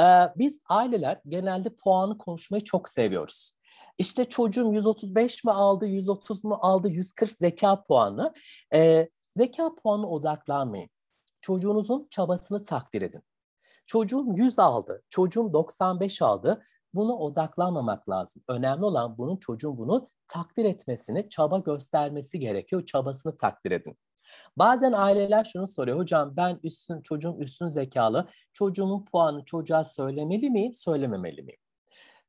Ee, biz aileler genelde puanı konuşmayı çok seviyoruz. İşte çocuğum 135 mi aldı, 130 mu aldı, 140 zeka puanı. Ee, zeka puanı odaklanmayın. Çocuğunuzun çabasını takdir edin. Çocuğum 100 aldı, çocuğum 95 aldı. Buna odaklanmamak lazım. Önemli olan bunun çocuğun bunu takdir etmesini, çaba göstermesi gerekiyor. Çabasını takdir edin. Bazen aileler şunu soruyor. Hocam ben üstün, çocuğum üstün zekalı. Çocuğumun puanı çocuğa söylemeli miyim, söylememeli miyim?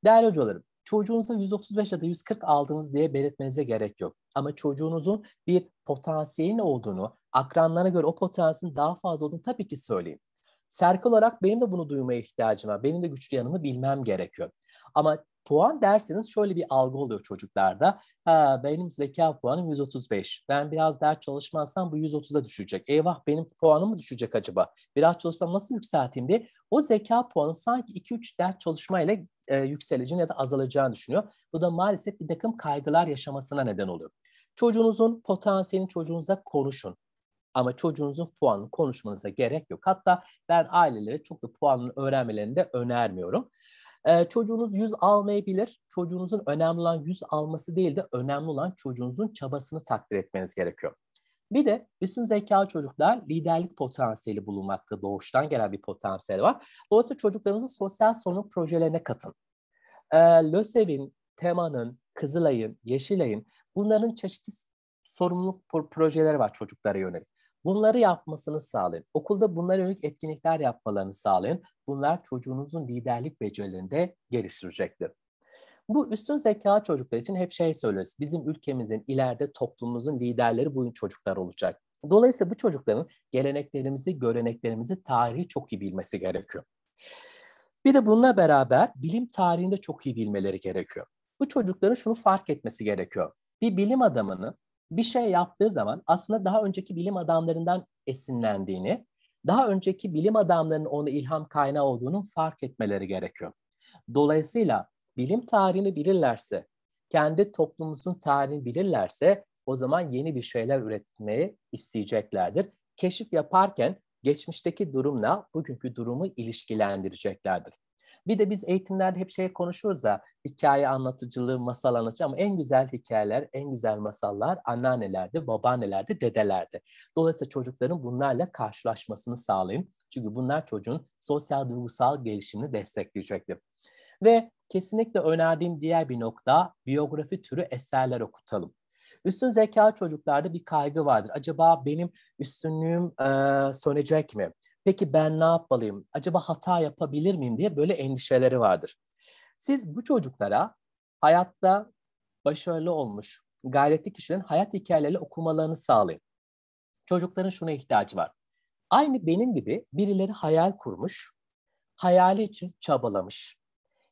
Değerli hocalarım, çocuğunuza 135 ya da 140 aldınız diye belirtmenize gerek yok. Ama çocuğunuzun bir potansiyelin olduğunu, akranlarına göre o potansiyelin daha fazla olduğunu tabii ki söyleyeyim. Serk olarak benim de bunu duymaya ihtiyacım var. Benim de güçlü yanımı bilmem gerekiyor. Ama puan derseniz şöyle bir algı oluyor çocuklarda. Ha, benim zeka puanım 135. Ben biraz ders çalışmazsam bu 130'a düşecek. Eyvah benim puanım mı düşecek acaba? Biraz çalışsam nasıl yükselteyim diye. O zeka puanı sanki 2-3 ders çalışmayla e, yükseleceğini ya da azalacağını düşünüyor. Bu da maalesef bir takım kaygılar yaşamasına neden oluyor. Çocuğunuzun potansiyelini çocuğunuzla konuşun. Ama çocuğunuzun puanını konuşmanıza gerek yok. Hatta ben ailelere çok da puanını öğrenmelerini de önermiyorum. Ee, çocuğunuz yüz almayabilir. Çocuğunuzun önemli olan yüz alması değil de önemli olan çocuğunuzun çabasını takdir etmeniz gerekiyor. Bir de üstün zekalı çocuklar liderlik potansiyeli bulunmakta. Doğuştan gelen bir potansiyel var. Dolayısıyla çocuklarınızı sosyal sorumluluk projelerine katın. Ee, LÖSEV'in, TEMA'nın, Kızılay'ın, Yeşilay'ın bunların çeşitli sorumluluk projeleri var çocuklara yönelik. Bunları yapmasını sağlayın. Okulda bunlara yönelik etkinlikler yapmalarını sağlayın. Bunlar çocuğunuzun liderlik becerilerini de geliştirecektir. Bu üstün zeka çocuklar için hep şey söyleriz. Bizim ülkemizin ileride toplumumuzun liderleri bu çocuklar olacak. Dolayısıyla bu çocukların geleneklerimizi, göreneklerimizi, tarihi çok iyi bilmesi gerekiyor. Bir de bununla beraber bilim tarihinde çok iyi bilmeleri gerekiyor. Bu çocukların şunu fark etmesi gerekiyor. Bir bilim adamının bir şey yaptığı zaman aslında daha önceki bilim adamlarından esinlendiğini, daha önceki bilim adamlarının onu ilham kaynağı olduğunu fark etmeleri gerekiyor. Dolayısıyla bilim tarihini bilirlerse, kendi toplumumuzun tarihini bilirlerse o zaman yeni bir şeyler üretmeyi isteyeceklerdir. Keşif yaparken geçmişteki durumla bugünkü durumu ilişkilendireceklerdir. Bir de biz eğitimlerde hep şey konuşuruz da hikaye anlatıcılığı, masal anlatıcı ama en güzel hikayeler, en güzel masallar anneannelerde, babaannelerde, dedelerde. Dolayısıyla çocukların bunlarla karşılaşmasını sağlayın. Çünkü bunlar çocuğun sosyal duygusal gelişimini destekleyecektir. Ve kesinlikle önerdiğim diğer bir nokta biyografi türü eserler okutalım. Üstün zekalı çocuklarda bir kaygı vardır. Acaba benim üstünlüğüm e, sönecek mi? Peki ben ne yapmalıyım? Acaba hata yapabilir miyim diye böyle endişeleri vardır. Siz bu çocuklara hayatta başarılı olmuş, gayretli kişilerin hayat hikayeleri okumalarını sağlayın. Çocukların şuna ihtiyacı var. Aynı benim gibi birileri hayal kurmuş, hayali için çabalamış.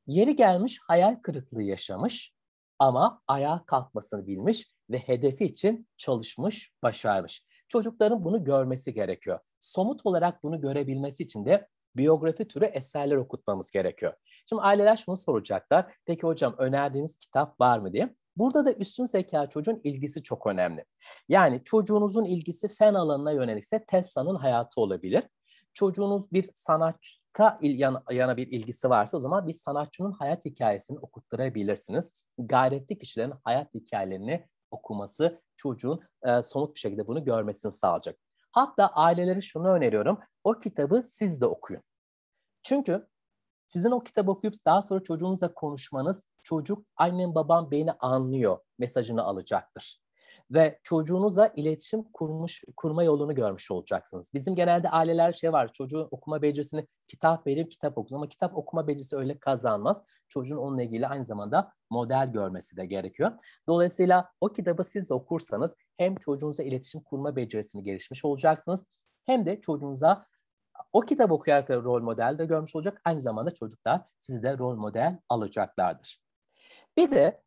Yeri gelmiş hayal kırıklığı yaşamış ama ayağa kalkmasını bilmiş ve hedefi için çalışmış, başarmış. Çocukların bunu görmesi gerekiyor. Somut olarak bunu görebilmesi için de biyografi türü eserler okutmamız gerekiyor. Şimdi aileler şunu soracaklar. Peki hocam önerdiğiniz kitap var mı diye. Burada da üstün zeka çocuğun ilgisi çok önemli. Yani çocuğunuzun ilgisi fen alanına yönelikse Tesla'nın hayatı olabilir. Çocuğunuz bir sanatçıta yana, yana bir ilgisi varsa o zaman bir sanatçının hayat hikayesini okutturabilirsiniz. Gayretli kişilerin hayat hikayelerini okuması çocuğun e, somut bir şekilde bunu görmesini sağlayacak. Hatta ailelere şunu öneriyorum. O kitabı siz de okuyun. Çünkü sizin o kitabı okuyup daha sonra çocuğunuzla konuşmanız çocuk annem babam beni anlıyor mesajını alacaktır ve çocuğunuza iletişim kurmuş kurma yolunu görmüş olacaksınız. Bizim genelde aileler şey var çocuğun okuma becerisini kitap verip kitap okusun ama kitap okuma becerisi öyle kazanmaz. Çocuğun onunla ilgili aynı zamanda model görmesi de gerekiyor. Dolayısıyla o kitabı siz de okursanız hem çocuğunuza iletişim kurma becerisini gelişmiş olacaksınız hem de çocuğunuza o kitap okuyarak da rol model de görmüş olacak. Aynı zamanda çocuklar sizde rol model alacaklardır. Bir de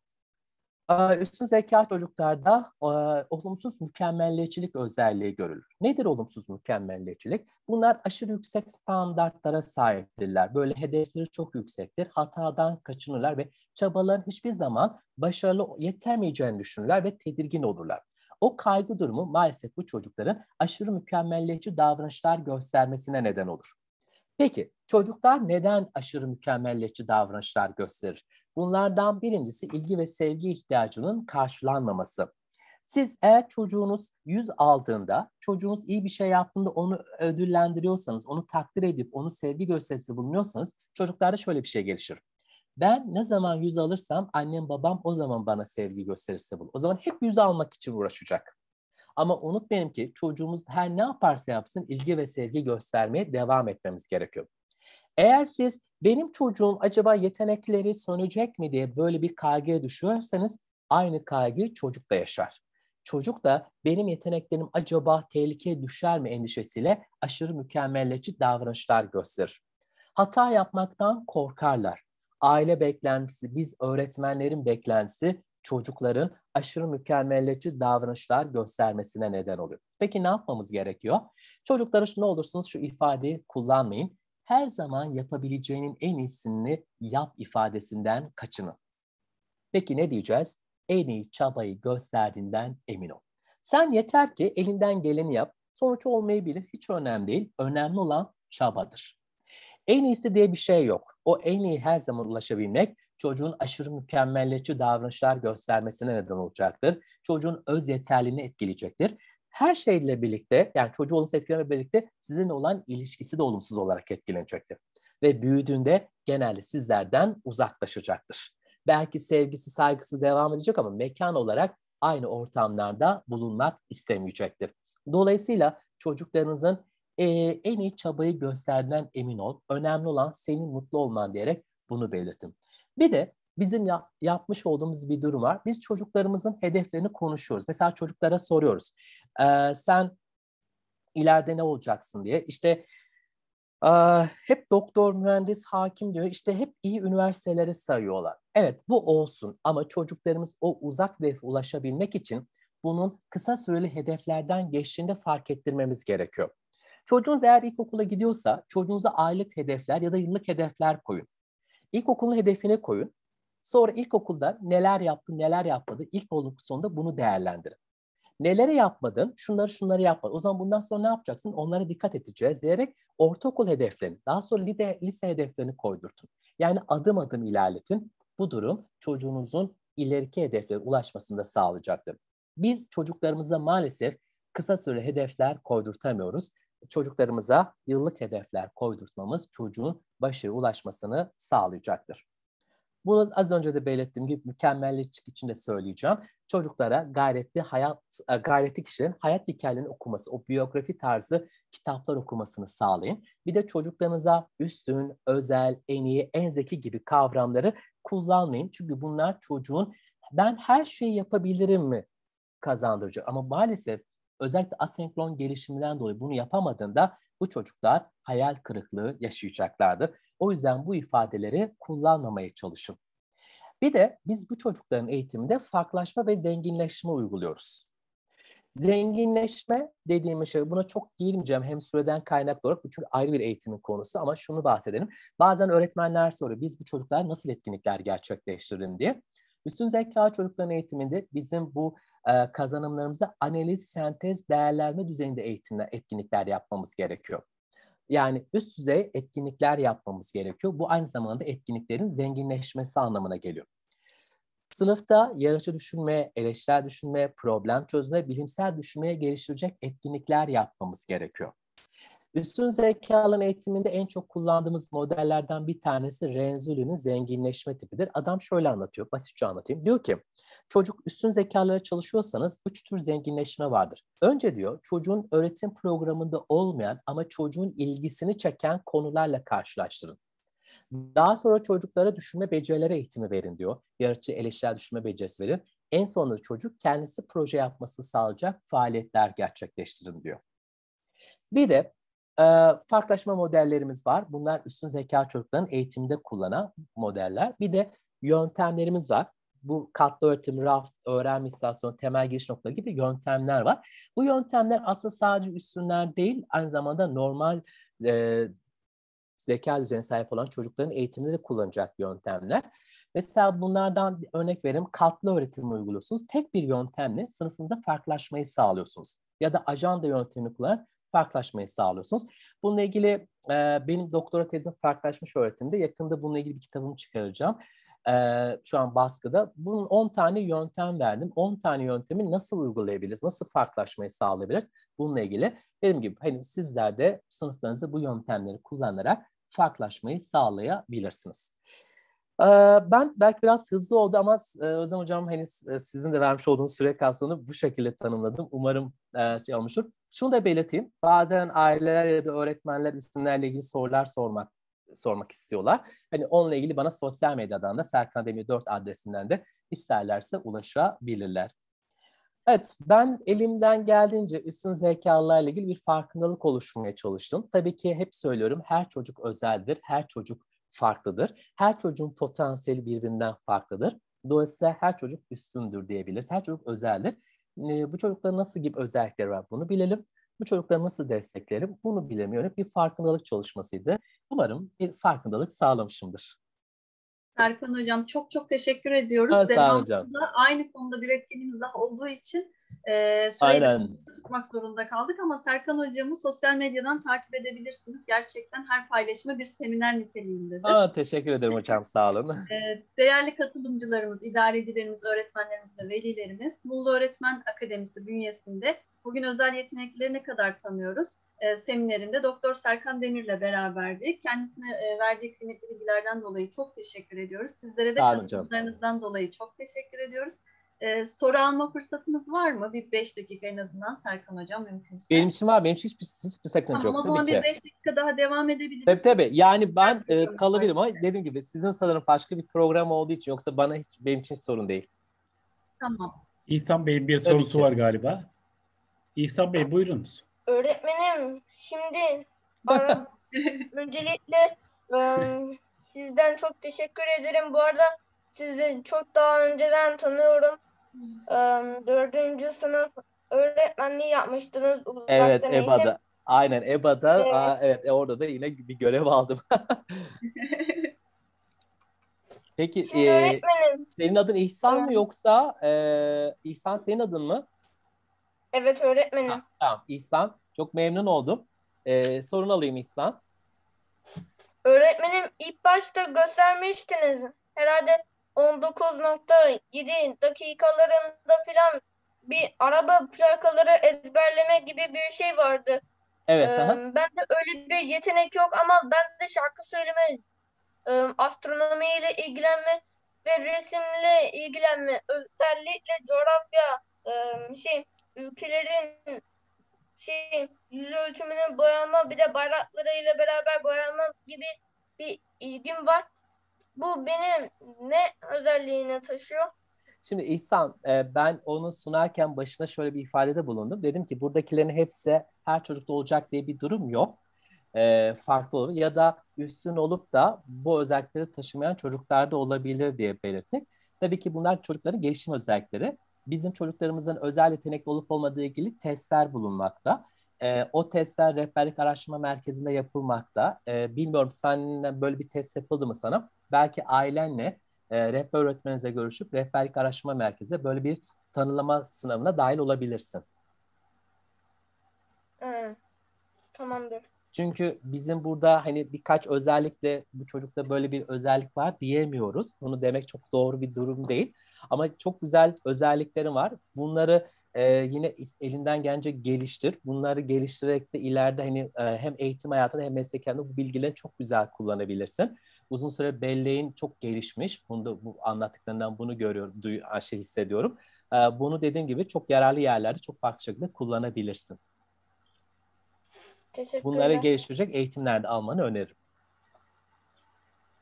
ee, üstün zeka çocuklarda e, olumsuz mükemmelliyetçilik özelliği görülür. Nedir olumsuz mükemmelliyetçilik? Bunlar aşırı yüksek standartlara sahiptirler. Böyle hedefleri çok yüksektir. Hatadan kaçınırlar ve çabaların hiçbir zaman başarılı yetemeyeceğini düşünürler ve tedirgin olurlar. O kaygı durumu maalesef bu çocukların aşırı mükemmelliyetçi davranışlar göstermesine neden olur. Peki çocuklar neden aşırı mükemmelliyetçi davranışlar gösterir? Bunlardan birincisi ilgi ve sevgi ihtiyacının karşılanmaması. Siz eğer çocuğunuz yüz aldığında, çocuğunuz iyi bir şey yaptığında onu ödüllendiriyorsanız, onu takdir edip onu sevgi gösterisi bulunuyorsanız çocuklarda şöyle bir şey gelişir. Ben ne zaman yüz alırsam annem babam o zaman bana sevgi gösterisi bul. O zaman hep yüz almak için uğraşacak. Ama unutmayın ki çocuğumuz her ne yaparsa yapsın ilgi ve sevgi göstermeye devam etmemiz gerekiyor. Eğer siz benim çocuğum acaba yetenekleri sönecek mi diye böyle bir kaygıya düşüyorsanız aynı kaygı çocuk da yaşar. Çocuk da benim yeteneklerim acaba tehlikeye düşer mi endişesiyle aşırı mükemmeliyetçi davranışlar gösterir. Hata yapmaktan korkarlar. Aile beklentisi, biz öğretmenlerin beklentisi çocukların aşırı mükemmeliyetçi davranışlar göstermesine neden oluyor. Peki ne yapmamız gerekiyor? Çocuklara ne olursunuz şu ifadeyi kullanmayın her zaman yapabileceğinin en iyisini yap ifadesinden kaçının. Peki ne diyeceğiz? En iyi çabayı gösterdiğinden emin ol. Sen yeter ki elinden geleni yap. Sonuç olmayabilir, hiç önemli değil. Önemli olan çabadır. En iyisi diye bir şey yok. O en iyi her zaman ulaşabilmek çocuğun aşırı mükemmeliyetçi davranışlar göstermesine neden olacaktır. Çocuğun öz yeterliliğini etkileyecektir her şeyle birlikte yani çocuğu olumsuz etkilemekle birlikte sizin olan ilişkisi de olumsuz olarak etkilenecektir. Ve büyüdüğünde genelde sizlerden uzaklaşacaktır. Belki sevgisi saygısı devam edecek ama mekan olarak aynı ortamlarda bulunmak istemeyecektir. Dolayısıyla çocuklarınızın e, en iyi çabayı gösterdiğinden emin ol. Önemli olan senin mutlu olman diyerek bunu belirtin. Bir de bizim yap, yapmış olduğumuz bir durum var. Biz çocuklarımızın hedeflerini konuşuyoruz. Mesela çocuklara soruyoruz e, sen ileride ne olacaksın diye. İşte e, hep doktor, mühendis, hakim diyor. İşte hep iyi üniversiteleri sayıyorlar. Evet bu olsun ama çocuklarımız o uzak hedefe ulaşabilmek için bunun kısa süreli hedeflerden geçtiğinde fark ettirmemiz gerekiyor. Çocuğunuz eğer ilkokula gidiyorsa çocuğunuza aylık hedefler ya da yıllık hedefler koyun. İlkokulun hedefine koyun. Sonra ilkokulda neler yaptı, neler yapmadı, ilk sonunda bunu değerlendirin. Nelere yapmadın? Şunları şunları yapma. O zaman bundan sonra ne yapacaksın? Onlara dikkat edeceğiz diyerek ortaokul hedeflerini, daha sonra lide, lise hedeflerini koydurtun. Yani adım adım ilerletin. Bu durum çocuğunuzun ileriki hedeflere ulaşmasında sağlayacaktır. Biz çocuklarımıza maalesef kısa süre hedefler koydurtamıyoruz. Çocuklarımıza yıllık hedefler koydurtmamız çocuğun başarı ulaşmasını sağlayacaktır. Bunu az önce de belirttiğim gibi mükemmellikçilik içinde söyleyeceğim. Çocuklara gayretli hayat, e, gayretli kişilerin hayat hikayelerini okuması, o biyografi tarzı kitaplar okumasını sağlayın. Bir de çocuklarınıza üstün, özel, en iyi, en zeki gibi kavramları kullanmayın. Çünkü bunlar çocuğun ben her şeyi yapabilirim mi kazandıracak. Ama maalesef özellikle asenkron gelişiminden dolayı bunu yapamadığında bu çocuklar hayal kırıklığı yaşayacaklardı. O yüzden bu ifadeleri kullanmamaya çalışın. Bir de biz bu çocukların eğitiminde farklılaşma ve zenginleşme uyguluyoruz. Zenginleşme dediğimiz şey, buna çok girmeyeceğim hem süreden kaynaklı olarak bu çünkü ayrı bir eğitimin konusu ama şunu bahsedelim. Bazen öğretmenler soruyor biz bu çocuklar nasıl etkinlikler gerçekleştirin diye. Üstün zeka çocukların eğitiminde bizim bu e, kazanımlarımızda analiz, sentez, değerlendirme düzeyinde eğitimler, etkinlikler yapmamız gerekiyor. Yani üst düzey etkinlikler yapmamız gerekiyor. Bu aynı zamanda etkinliklerin zenginleşmesi anlamına geliyor. Sınıfta yaratıcı düşünme, eleştirel düşünme, problem çözme, bilimsel düşünmeye geliştirecek etkinlikler yapmamız gerekiyor. Üstün zekalının eğitiminde en çok kullandığımız modellerden bir tanesi Renzulli'nin zenginleşme tipidir. Adam şöyle anlatıyor, basitçe anlatayım. Diyor ki, çocuk üstün zekalara çalışıyorsanız üç tür zenginleşme vardır. Önce diyor, çocuğun öğretim programında olmayan ama çocuğun ilgisini çeken konularla karşılaştırın. Daha sonra çocuklara düşünme becerileri eğitimi verin diyor. Yaratıcı eleştirel düşünme becerisi verin. En sonunda çocuk kendisi proje yapması sağlayacak faaliyetler gerçekleştirin diyor. Bir de e, farklılaşma modellerimiz var. Bunlar üstün zeka çocuklarının eğitimde kullanan modeller. Bir de yöntemlerimiz var. Bu katlı öğretim, raft, öğrenme istasyonu, temel giriş nokta gibi yöntemler var. Bu yöntemler aslında sadece üstünler değil, aynı zamanda normal e, zeka düzeyine sahip olan çocukların eğitiminde de kullanacak yöntemler. Mesela bunlardan bir örnek vereyim. Katlı öğretim uyguluyorsunuz. Tek bir yöntemle sınıfınıza farklılaşmayı sağlıyorsunuz. Ya da ajanda yöntemini kullanarak farklılaşmayı sağlıyorsunuz. Bununla ilgili e, benim doktora tezim farklılaşmış öğretimde. Yakında bununla ilgili bir kitabımı çıkaracağım. E, şu an baskıda. Bunun 10 tane yöntem verdim. 10 tane yöntemi nasıl uygulayabiliriz? Nasıl farklılaşmayı sağlayabiliriz? Bununla ilgili dediğim gibi hani sizler de sınıflarınızda bu yöntemleri kullanarak farklılaşmayı sağlayabilirsiniz. E, ben belki biraz hızlı oldu ama e, Özlem Hocam hani e, sizin de vermiş olduğunuz süre kapsamını bu şekilde tanımladım. Umarım şey olmuştur şunu da belirteyim. Bazen aileler ya da öğretmenler üstünlerle ilgili sorular sormak sormak istiyorlar. Hani onunla ilgili bana sosyal medyadan da Serkan Demir 4 adresinden de isterlerse ulaşabilirler. Evet, ben elimden geldiğince üstün zekalarla ilgili bir farkındalık oluşturmaya çalıştım. Tabii ki hep söylüyorum her çocuk özeldir, her çocuk farklıdır. Her çocuğun potansiyeli birbirinden farklıdır. Dolayısıyla her çocuk üstündür diyebiliriz. Her çocuk özeldir bu çocuklara nasıl gibi özellikleri var bunu bilelim. Bu çocukları nasıl desteklerim bunu bilemiyorum. Bir farkındalık çalışmasıydı. Umarım bir farkındalık sağlamışımdır. Serkan Hocam çok çok teşekkür ediyoruz. Ha, sağ hocam. Aynı konuda bir etkinliğimiz daha olduğu için e, Aynen. tutmak zorunda kaldık ama Serkan hocamı sosyal medyadan takip edebilirsiniz. Gerçekten her paylaşma bir seminer niteliğindedir. Aa, teşekkür ederim hocam sağ olun. E, değerli katılımcılarımız, idarecilerimiz, öğretmenlerimiz ve velilerimiz Muğla Öğretmen Akademisi bünyesinde bugün özel yetenekleri ne kadar tanıyoruz? Ee, seminerinde Doktor Serkan Demir'le beraberdik. Kendisine e, verdiği kıymetli bilgilerden dolayı çok teşekkür ediyoruz. Sizlere de katılımlarınızdan dolayı çok teşekkür ediyoruz e, soru alma fırsatımız var mı? Bir beş dakika en azından Serkan Hocam mümkünse. Benim için var. Benim için hiçbir, hiçbir sıkıntı tamam, yok. O zaman bir beş dakika daha devam edebiliriz. Tabii tabii. Yani ben e, kalabilirim ama dediğim gibi sizin sanırım başka bir program olduğu için yoksa bana hiç benim için hiç sorun değil. Tamam. İhsan Bey'in bir tabii sorusu ki. var galiba. İhsan Bey buyurunuz. Öğretmenim şimdi öncelikle sizden çok teşekkür ederim. Bu arada sizi çok daha önceden tanıyorum dördüncü sınıf öğretmenliği yapmıştınız. Uzaktan evet eğitim. EBA'da. Aynen EBA'da. Evet, Aa, evet e, orada da yine bir görev aldım. Peki e, senin adın İhsan mı yoksa e, İhsan senin adın mı? Evet öğretmenim. Ha, tamam İhsan çok memnun oldum. E, sorun alayım İhsan. Öğretmenim ilk başta göstermiştiniz. Herhalde 19.7 dakikalarında filan bir araba plakaları ezberleme gibi bir şey vardı. Evet. Ee, ben de öyle bir yetenek yok ama ben de şarkı söyleme, e, astronomi ile ilgilenme ve resimle ilgilenme, özellikle coğrafya, şey, ülkelerin şey, yüz ölçümünü boyama bir de bayraklarıyla beraber boyama gibi bir ilgim var. Bu benim ne özelliğine taşıyor? Şimdi İhsan e, ben onu sunarken başına şöyle bir ifadede bulundum. Dedim ki buradakilerin hepsi her çocukta olacak diye bir durum yok. E, farklı olur ya da üstün olup da bu özellikleri taşımayan çocuklarda olabilir diye belirttik. Tabii ki bunlar çocukların gelişim özellikleri. Bizim çocuklarımızın özel yetenekli olup olmadığı ilgili testler bulunmakta. E, o testler rehberlik araştırma merkezinde yapılmakta. E, bilmiyorum seninle böyle bir test yapıldı mı sana? Belki ailenle e, rehber öğretmeninize görüşüp rehberlik araştırma merkezinde böyle bir tanılama sınavına dahil olabilirsin. Evet. Tamamdır. Çünkü bizim burada hani birkaç özellikle bu çocukta böyle bir özellik var diyemiyoruz. Bunu demek çok doğru bir durum değil. Ama çok güzel özelliklerim var. Bunları e, yine elinden gelince geliştir. Bunları geliştirerek de ileride hani e, hem eğitim hayatında hem meslek hayatında bu bilgileri çok güzel kullanabilirsin. Uzun süre belleğin çok gelişmiş. Bunu da bu anlattıklarından bunu görüyorum, duy, şey hissediyorum. E, bunu dediğim gibi çok yararlı yerlerde çok farklı şekilde kullanabilirsin. Bunları geliştirecek eğitimlerde almanı öneririm.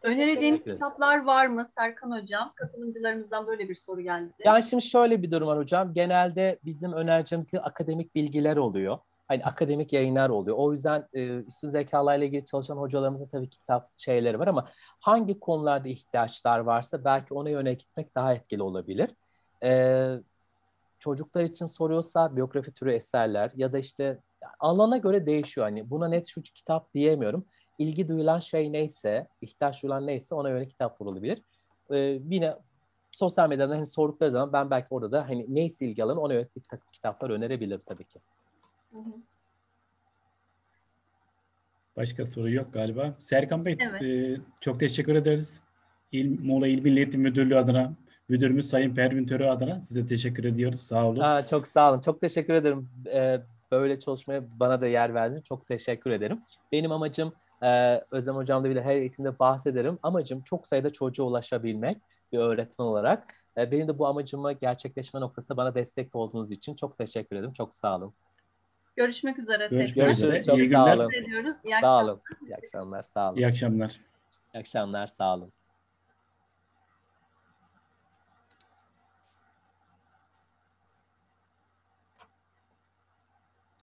Önereceğiniz kitaplar var mı Serkan Hocam? Katılımcılarımızdan böyle bir soru geldi. Yani şimdi şöyle bir durum var hocam. Genelde bizim önereceğimiz akademik bilgiler oluyor. Hani akademik yayınlar oluyor. O yüzden e, üstün zekalarla ilgili çalışan hocalarımızın tabii kitap şeyleri var ama hangi konularda ihtiyaçlar varsa belki ona yönelik gitmek daha etkili olabilir. E, çocuklar için soruyorsa biyografi türü eserler ya da işte alana göre değişiyor. Hani buna net şu kitap diyemiyorum ilgi duyulan şey neyse, ihtiyaç duyulan neyse ona göre kitap olabilir. E, yine sosyal medyada hani sordukları zaman ben belki orada da hani neyse ilgi alanı ona göre kitaplar önerebilir tabii ki. Başka soru yok galiba. Serkan Bey evet. e, çok teşekkür ederiz. İl, Muğla İl Milli Müdürlüğü adına, müdürümüz Sayın Pervin Törü adına size teşekkür ediyoruz. Sağ olun. Aa, çok sağ olun. Çok teşekkür ederim. Ee, böyle çalışmaya bana da yer verdiniz. Çok teşekkür ederim. Benim amacım ee, Özlem hocamda bile her eğitimde bahsederim. Amacım çok sayıda çocuğa ulaşabilmek bir öğretmen olarak. Ee, benim de bu amacımı gerçekleşme noktası bana destek olduğunuz için çok teşekkür ederim. Çok sağ olun. Görüşmek üzere. Görüşmek üzere. Çok İyi sağ günler. olun. İyi sağ olun. akşamlar. İyi akşamlar. Sağ olun. İyi akşamlar. İyi akşamlar. Sağ olun.